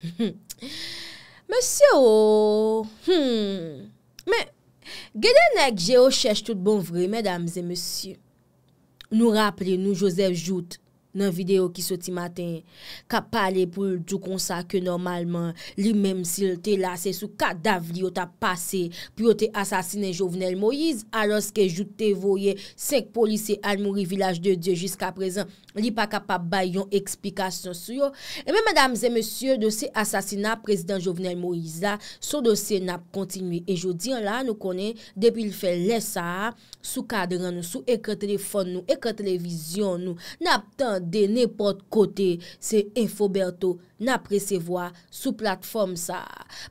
Monsye ou hmm, Gede nèk je ou chèche tout bon vre Mèdames et monsye Nou rappele nou Joseph Joutes nan videyo ki soti maten ka pale pou tou konsa ke normalman li menm sil te lase sou kadav li yo ta pase pou yo te asasine Jovenel Moise alos ke joute te voye sek polise almouri vilaj de Diyo jiska prezen li pa kapa bayon ekspikasyon sou yo e men menm zemesye dosi asasina prezident Jovenel Moise la sou dosi na kontinuy e jodi an la nou konen depil fe lesa sou kadran nou, sou ekre telefon nou ekre televizyon nou, nap tan De nepot kote Se infoberto na presevoa Sou platform sa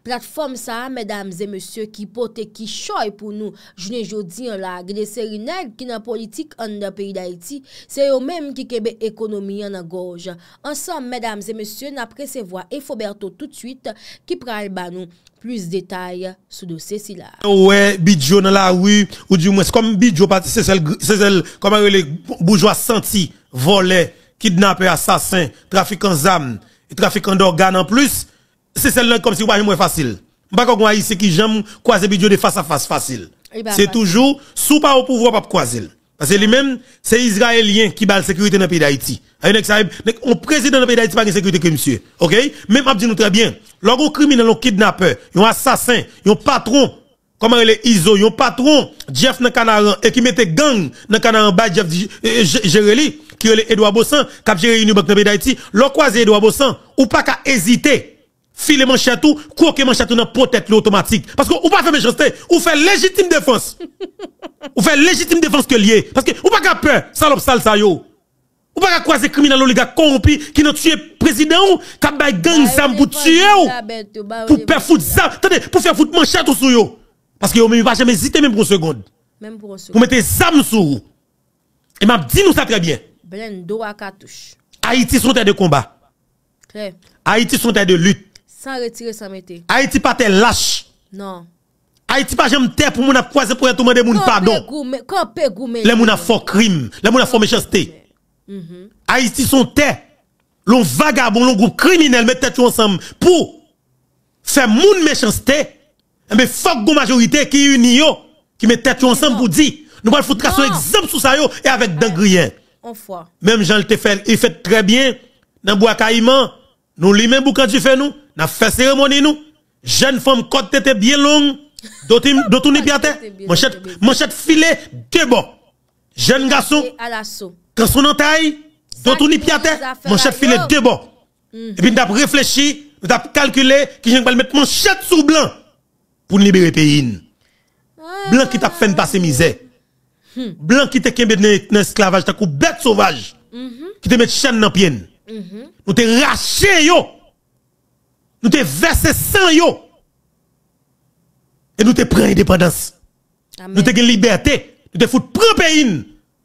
Platform sa, medams e monsye Ki pote ki choy pou nou Jounen jodi yon la Gleser yon el ki nan politik an nan peyi da iti Se yon menm ki kebe ekonomi yon nan goj Ansem, medams e monsye Na presevoa infoberto tout suite Ki pral banon plus detay Sou dosi si la Ouwe, bidjo nan la Ou di mwes, kom bidjo pati Se sel, kom a yon le boujwa senti volets, kidnappés, assassins, trafiquants et trafiquants d'organes en plus, c'est celle-là comme si c'était moins facile. je ne sais Pas comme ici qui j'aime croiser bidou de face à face facile. Eh ben, c'est toujours sous pas au pouvoir pas croiser. Parce que lui-même, c'est Israélien qui bat la sécurité dans le pays d'Haïti. On président dans le pays d'Haïti pas de sécurité que monsieur. OK Même on dit nous très bien. Lorsqu'on criminel, on kidnappeur, un assassin, un patron, comment il est ISO, un patron, Jeff dans Canaran et qui mettait gang dans Canaran bah, Jeff Jérélie qui est Edouard Bossan, qui a géré une banque de le pays d'Haïti, l'on croise Edouard Bossan, ou pas qu'à hésiter. Filer mon château, croquer mon château dans peut-être Parce que ou pas faire méchanceté, ou fait légitime défense. ou fait légitime défense que lié. Parce que ou pas qu'à peur, salope sale ça yo. Ou pas qu'à croiser criminel gars corrompus, qui n'a tué président ou, qui a gang zam bah pour bah tuer ou, bah pour faire foutre zam, attendez, pour faire foutre manche à yo. Parce que ou même pas jamais hésiter même pour une seconde. Même pour une seconde. Vous mettez zam vous. Et m'a dit nous ça très bien. Blendo à cartouche. Haïti sont de combat. Haïti sont de lutte. Sans retirer, sans mettre. Haïti pas tes lâche. Non. Haïti pas j'aime terre pour mon croiser pour tout demander mon pardon. Les moun a crime, les moun a méchanceté. Mm-hmm. Haïti sont terre. L'on vagabond, l'on groupe criminel met tête ensemble pour faire moun méchanceté. Mais eh ben, fuck go majorité qui unit qui met tête ensemble pour dire nous allons foutre un exemple sous ça et avec dangrien en Même Jean le fait, il fait très bien. Dans bois caïman, nous lui même quand tu fais nous, n'a fait cérémonie nous. Jeune femme côte était bien longue, d'autres d'autres n'y piatait. Manchette manchette filet deux bon. Jeune garçon à l'assaut. Quand son entaille, d'autres n'y Mon Manchette filet deux bon. Mm. Et puis d'ap réfléchi, d'ap calculé qui j'en le mettre manchette sous blanc pour libérer pays. Blanc qui t'a fait passer misère. Hmm. Blanc qui te kembe dans l'esclavage t'as coup bête sauvage, mm-hmm. qui te met chaîne dans pied. Mm mm-hmm. Nous te raché yo. Nous te versé sang yo. Et nous te pris indépendance. Nous te gagne liberté. Nous te fout prendre pays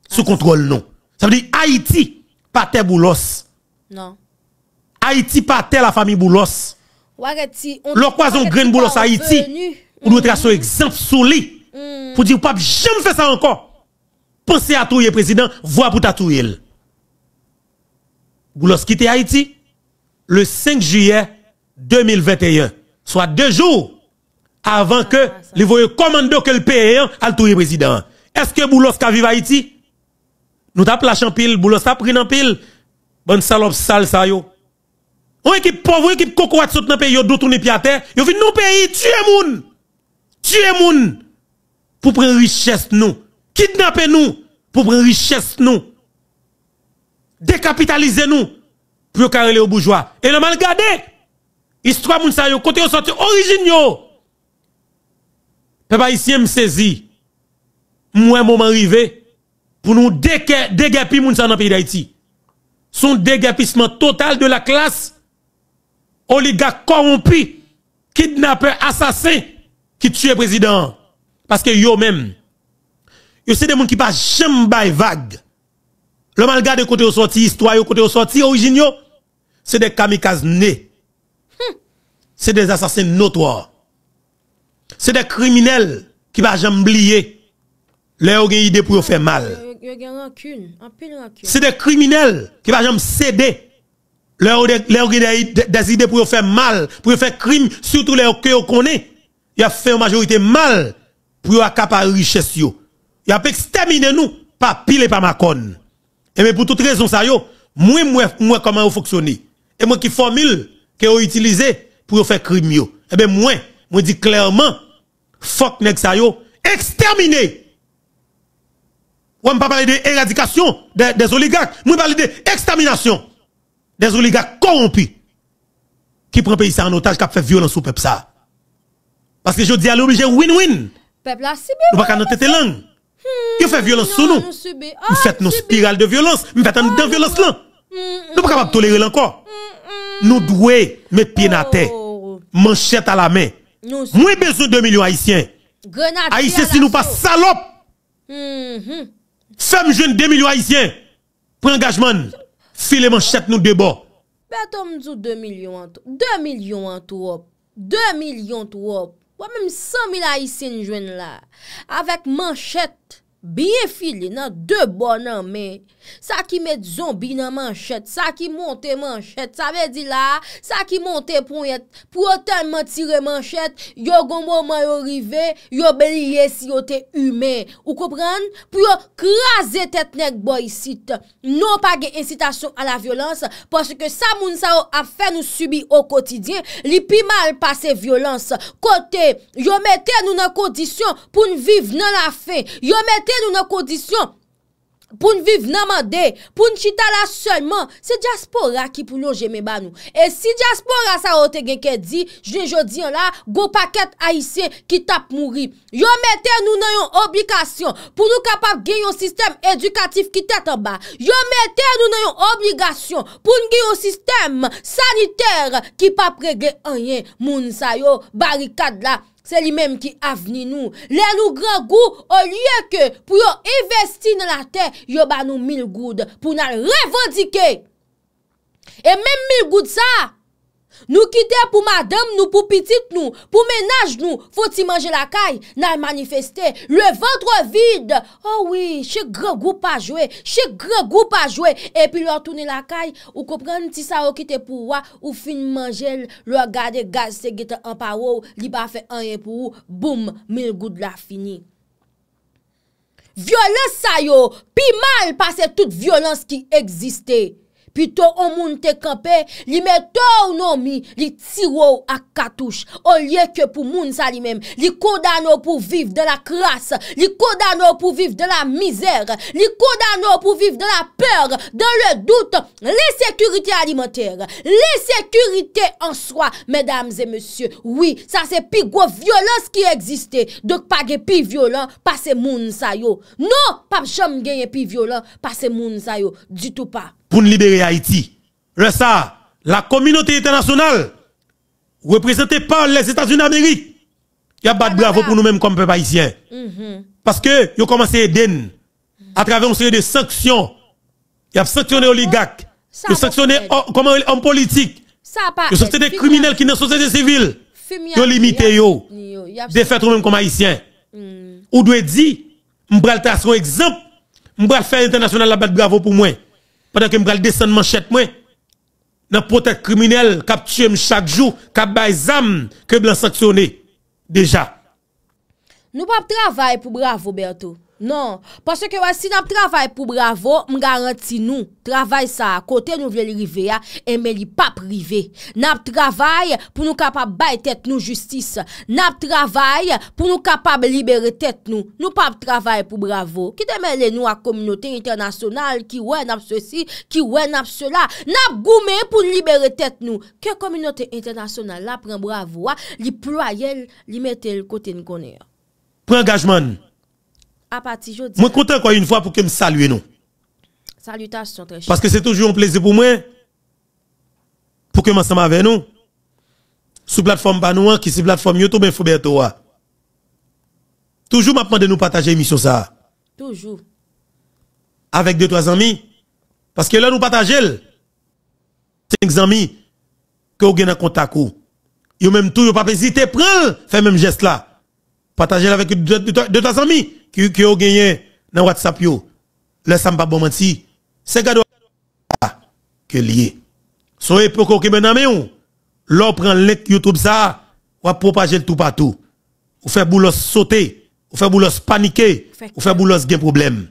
sous contrôle non. Ça veut dire Haïti, pas terre boulos. Non. Haïti, pas terre la famille boulos. Le croison grain boulos Haïti. Ou nous tracer exemple sous lit. Mm. Pour dire, pas jamais faire ça encore pensez à le président, voix pour tatouer. Boulos quitte Haïti le 5 juillet 2021, soit deux jours avant que ah, les voyeux commando que le pays a le président. Est-ce que Boulos ka vive Haïti? Nous tape la en pile, Boulos a pris en pile. Bonne salope sale ça yo. On équipe pauvre, équipe cocotte sous dans pays, yo d'où tourner pied à terre, yo dans le pays, tu moun. es moun. Pour prendre richesse nous. Kidnapper nous pour prendre richesse nous. Décapitaliser nous pour carrer les bourgeois. Et le mal gardé. Histoire moun sa yo, côté yo sorti origine yo. Peuple haïtien me saisi. Moi moment arrivé pour nous déguerpir moun sa dans pays d'Haïti. Son dégapissement total de la classe oligarque corrompu, Kidnapper... assassin qui tue président parce que yo même c'est des gens qui pas jamais vague. Le mal garde côté au sorti histoire, côté au sorti origine hmm. c'est des kamikazes nés. C'est des assassins notoires. C'est des criminels qui va jamais blier Les ont pour faire mal. C'est des criminels qui va jamais céder. des idées pour faire mal, pour faire crime, surtout les que connaît. Il a fait une majorité mal pour accaparer richesse il a exterminé nous, pas pile et pas macon. Et mais pour toute raison ça yo, moi moi moi comment on fonctionne et moi qui formule que vous utilisé pour faire crime yo. Et eh ben moi moi dis clairement fuck nèg ça yo exterminer. On ne pas parler d'éradication des, oligarques, moi parler d'extermination des oligarques corrompus qui prend pays ça en otage qui fait violence au peuple ça. Parce que je dis à l'obligé win-win. Peuple là, c'est Nous pas qu'à notre langue. Yo fait violence sur nous. Ah, ah, Vous faites nos spirale de violence. Nous faites une ah, violence là. Mm, mm, nous pas capable pas tolérer encore. Mm, nous devons mettre pieds à terre. Oh. Manchette à la main. avons besoin de 2 millions haïtiens. Haïtiens si nous pas salopes. Mm-hmm. Femme jeune 2 millions haïtiens. Prends engagement. File manchette nous debout. bord. Betom 2 millions 2 millions en 2 millions trop. wè mèm 100.000 a yi sè njwen la, avèk manchèt, biye fili nan, 2 bon nan mè, Sa ki met zombi nan manchet Sa ki monte manchet Sa ve di la Sa ki monte pou et Pou yo tenman tire manchet Yo gombo man yo rive Yo beli yesi yo te hume Ou kopran Pou yo krasi tetnek boy sit Non pa ge incitation a la violans Paske sa moun sa ou a fe nou subi Ou kotidye Li pi mal pase violans Kote yo mette nou nan kondisyon Pou nou vive nan la fe Yo mette nou nan kondisyon pou n'viv nanman de, pou n'chita la seman, se diaspora ki pou lon jeme ba nou. E si diaspora sa ote gen ke di, jen jodi an la go paket aise ki tap mouri. Yo mette nou nan yon oblikasyon pou nou kapap gen yon sistem edukatif ki tetan ba. Yo mette nou nan yon oblikasyon pou n'gen yon sistem saniter ki pap regle anyen moun sayo barikad la Se li menm ki aveni nou, le nou gran gou, ou liye ke pou yo investi nan la ten, yo ban nou mil goud pou nan revendike. E menm mil goud sa, Nou kite pou madame nou pou pitit nou Pou menaj nou Foti manje la kay Nan manifestè Le ventre vide Oh oui Chek gre group a jwe Chek gre group a jwe E pi lor toune la kay Ou kopren ti sa wakite pou wak Ou fin manje lor gade Gade segite an pa wou Li pa fe anye pou wou Boum mil goud la fini Vyolè sa yo Pi mal pase tout vyolèns ki egziste Pito ou moun te kapè, li meto ou nou mi, li tsiwou ak katouche. O liye ke pou moun sa li mèm. Li kou dan nou pou viv de la kras, li kou dan nou pou viv de la mizèr. Li kou dan nou pou viv de la pèr, de le dout, le sekurite alimentèr. Le sekurite an soa, mèdames et monsieurs. Oui, sa se pi gwo violèn se ki egzistè. Dok pa ge pi violèn, pa se moun sa yo. Non, pa chèm genye pi violèn, pa se moun sa yo. Ditu pa. pour libérer Haïti. Le ça, la communauté internationale, représentée par les États-Unis d'Amérique, y a pas bravo pour nous-mêmes comme peuple haïtien. Mhm. Parce que, ils ont commencé à aider à travers une série de sanctions. y a sanctionné oligarques, ils oh, ont sanctionné politique, y a sanctionné des criminels qui sont pas des société civile, ils ont limité yo, des nous-mêmes comme haïtiens. Mm. Ou doit dire, m'bral son exemple, m'bral faire international la bête bravo pour moi pendant que je descendre manchette moi dans protect criminel capture chaque jour cap bay que blanc sanctionné déjà nous pas travail pour bravo Berto Non, porsè ke wè si nap travay pou bravo, m garanti nou. Travay sa, kote nou vye li rive ya, eme li pa prive. Nap travay pou nou kapab bay tèt nou justis. Nap travay pou nou kapab libere tèt nou. Nou pa travay pou bravo. Ki demen lè nou a kominote internasyonal ki wè nap sòsi, ki wè nap sòla. Nap goume pou libere tèt nou. Ke kominote internasyonal la pren bravo ya, li ployel, li metel kote nou konè ya. Pren gajman nou. Je suis Moi content encore une fois pour que me salue nous. Salutations très Parce que c'est toujours un plaisir pour moi pour que m'ensemble avec nous sur plateforme Banouan qui sur plateforme YouTube Infoberto. Toujours m'a de nous partager l'émission ça. Toujours. Avec deux trois amis parce que là nous partageons cinq amis que vous avez en contact Vous même tout vous pas hésiter prendre faire même geste là. Partagez-le avec deux trois amis qui ont gagné dans WhatsApp, yo, laissez-moi pas bon menti, c'est gado que lié. Soyez pour que vous avez l'on prend le ah, e YouTube ça, ou propager tout partout. Ou fait boulot sauter, ou fait boulot paniquer, ou fait boulos gen problème.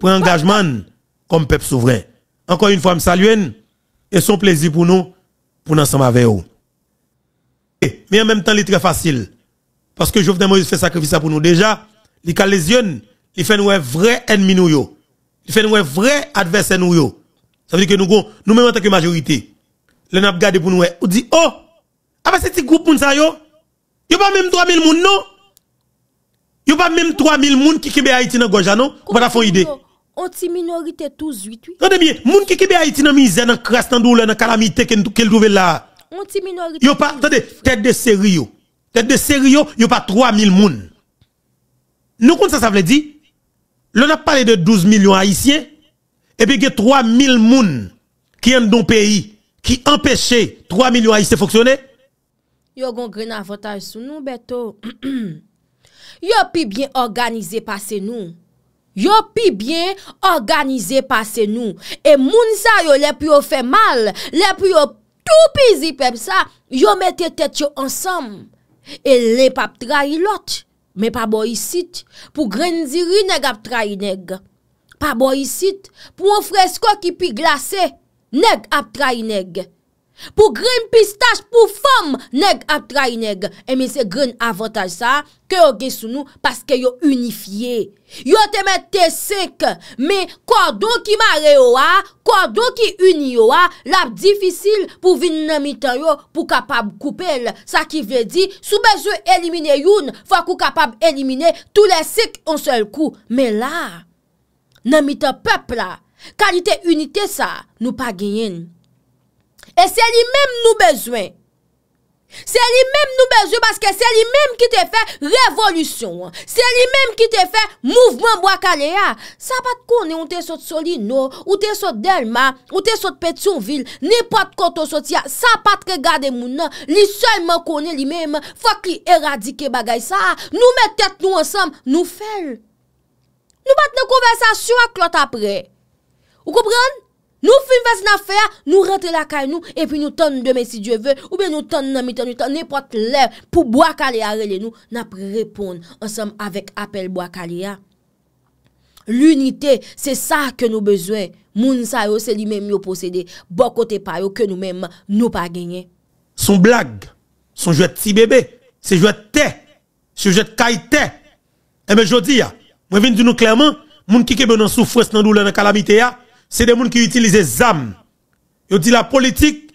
Prend engagement, comme peuple souverain. Encore une fois, me salue, et son plaisir pour nous, pour nous ensemble avec vous. Mais en même temps, il est très facile. Parce que Jovenel Moïse fait sacrifice pour nous déjà les ka lésionne, li fait nous un vrai ennemi nous yo. Li fait nous un vrai adversaire nous yo. Ça veut dire que nous nous même en tant que majorité. nous n'a gardé pour nous on dit oh, ah c'est petit groupe moun ça yo. a pas même 3000 moun non. Il a pas même 3000 moun qui en Haïti dans goja non, on pas faire idée. On ti minorité tous 8 8. Attendez bien, moun qui kembe Haïti dans misère, dans crasse, dans douleur, dans calamité qu'elle trouve là. On ti minorité. Yo pas attendez, tête de série Tête de série yo, a pas 3000 moun. Nous comme ça, ça veut dire, l'on a parlé de 12 millions haïtiens, et puis il y a 3 000 personnes qui ont dans pays, qui empêchent 3 millions haïtiens de fonctionner. Yo un grand avantage sur nous, Beto. Yo pi bien organisé passé nous. Yo pi bien organisé passé nous. Et moun sa yo les plus fait mal, les plus tout pisi pep ça, yo mette tête yo ensemble. Et les pap trahi l'autre. Me pa bo yisit pou grenziri neg ap tra yi neg. Pa bo yisit pou mwen fresko ki pi glase neg ap tra yi neg. pou grim pistache pou fom neg ap trai neg e mi se gren avantage sa ke yo gesou nou paske yo unifiye yo te mette seke me kordo ki mare yo a kordo ki uni yo a lap difisil pou vin nanmite yo pou kapab koupe l sa ki vredi sou bezo elimine yon fwa kou kapab elimine tou le seke on sel kou me la nanmite pepla kalite unité sa nou pa genyen E se li mèm nou bezwen. Se li mèm nou bezwen baske se li mèm ki te fè revolutyon. Se li mèm ki te fè mouvment boakalea. Sa pat konè ou te sot soli nou, ou te sot delman, ou te sot peti ou vil, nipot koto sot ya. Sa pat kè gade mounan, li selman konè li mèm, fòk li eradike bagay sa. Nou mèt tèt nou ansèm, nou fèl. Nou pat nou konversasyon klot apre. Ou kouprenn? Nous faisons une affaire, nous rentrons la caille nous, et puis nous tonnons demain si Dieu veut, ou bien nous tonnons dans mi nous tournons n'importe l'air pour boire caléa, nous, nous répondre ensemble avec appel bois caléa. L'unité, c'est ça que nous besoin. Moun sa yo, c'est lui-même yo possédé. Bon côté pa yo, que nous-mêmes, nous pas gagner. Son blague, son jeu de petit bébé, c'est jeu de thé, c'est jeu de caïté. Et eh bien, je dis, moi, viens dire nous clairement, moun qui est dans souffrance, dans douleur, dans calamité, c'est des gens qui utilisent des âmes. Ils dit la politique,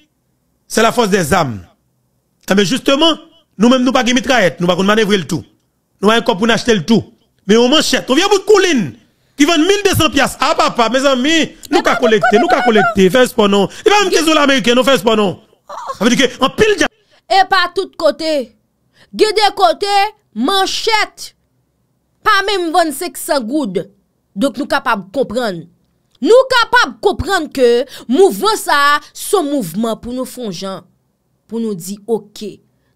c'est la force des âmes. Ah, mais justement, nous-mêmes, nous pas des mitraillette, nous pas manœuvrer le tout. Nous un corps pour acheter le tout. Mais on manchette, on vient de de couline. Qui vendent 1200 piastres. Ah, papa, mes amis, nous avons collecter, nous qu'à collecter, fais ce pas non. Il va même l'américain, nous fais ce pas non. Ça veut dire que, en pile Et pas tout côté. Gué des côtés, manchette. Pas même 2500 goudes. Donc nous capables de comprendre. Nous capables de comprendre que mouvement ça, son mouvement pour nous gens, pour nous dire OK,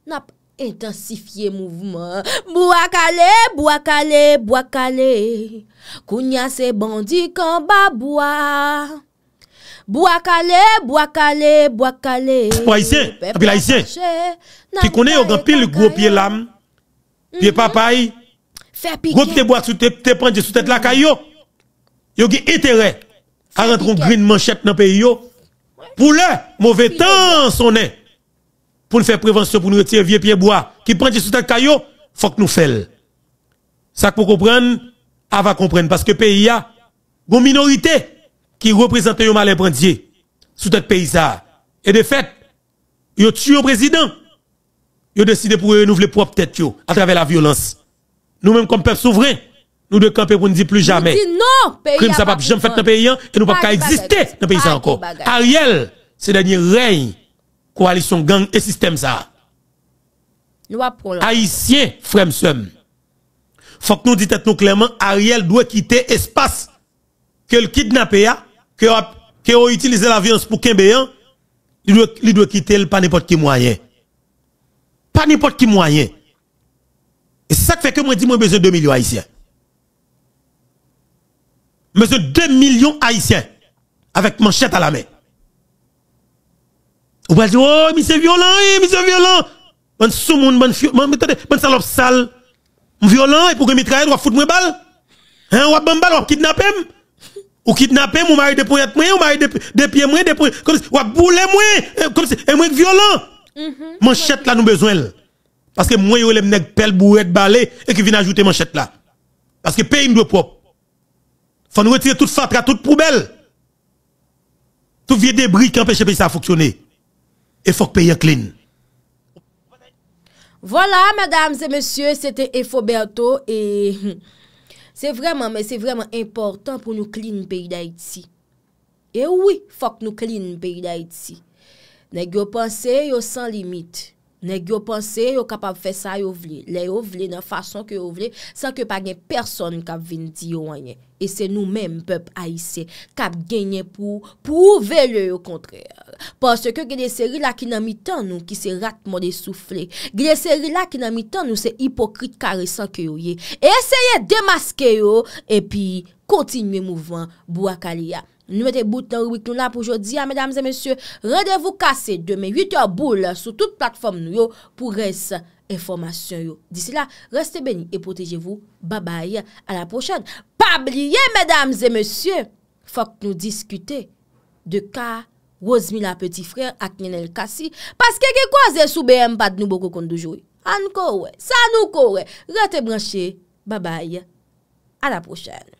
n'a intensifier mouvement. Bouakale, bouakale, bouakale. Kounya se en bas bois. Bouakale, bouakale, bouakale. Pour haïtien, puis haïtien. Qui connaît grand pile gros pied lame, pied mm-hmm. papaye. Faire Gros pied bois sous tes sous tête la Yo intérêt à rentrer green manchette dans le pays. Pour le mauvais temps, Pour nous faire prévention, pour nous retirer vieux pieds bois qui prend sous tête il faut que nous fassions. Ça pour comprendre, avant comprendre. Parce que le pays a, une minorité qui représente un mal imprendier sous tête pays Et de fait, ils tué le président. Yo décidé pour renouveler propre tête à travers la violence. Nous-mêmes comme peuple souverain, nous devons camper pour ne dire plus jamais. non, pays Crime ça pas jamais fait dans pays et nous pas exister dans pays encore. Ariel, c'est dernier règne coalition gang et système ça. Haïtien Haïtiens, frères Faut que nous disions clairement Ariel doit quitter espace que le kidnappé hein, que que ont utilisé la violence pour qu'elle hein. il doit il doit quitter le pas n'importe qui moyen. Pas n'importe qui moyen. Et ça fait que moi dis moi besoin de 2 millions haïtiens. Mais c'est 2 millions haïtiens avec manchette à la main. Vous allez dire, oh, monsieur violent, eh, monsieur violent. Bon sous monde, bon, bon salope sale. Violent, et pour que je ou foutre moi balle. Hein, ou bon balle, ou kidnapper. Ou kidnapper, ou mari de poète moi, ou mari de, de pied moi, de poète, comme si, ou bouler moi, eh, comme si, et moi violent. Mm-hmm. Manchette là, nous besoin. Parce que moi, eu les nèg pelle bouette balai, et qui vient ajouter manchette là. Parce que pays me doit propre. Faut nous retirer toute fatra, toute poubelle. Tout vieux débris qui empêche le pays de fonctionner. Et faut que pays clean. Voilà, mesdames et messieurs, c'était Efoberto et c'est vraiment, mais c'est vraiment important pour nous clean pays d'Haïti. Et oui, faut que nous clean pays d'Haïti. Nous yo sans limite. Ne gyo panse yo kap ap fe sa yo vle, le yo vle nan fason ke yo vle san ke pa gen person kap ven di yo wanyen. E se nou menm pep aise kap genye pou pou vele yo kontrere. Pansye ke gwen seri la ki nan mi tan nou ki se ratman de souffle. Gwen seri la ki nan mi tan nou se hipokrit kare san ke yo ye. Eseye demaske yo e pi kontinye mouvan bou akali ap. Nou mette bout nan wik nou la pou jodi ya, ah, mèdames et mèsyè, radevou kase de mè 8 or boule sou tout platform nou yo pou res informasyon yo. Disi la, reste beni et proteje vou. Babaye, a la pochane. Pa blye, mèdames et mèsyè, fok nou diskute de ka, wosmi la peti frè ak nye nel kasi, paske ke kwa ze soube mpad nou boko kondoujou. An kowe, sa nou kowe. Rate blanche, babaye. A la pochane.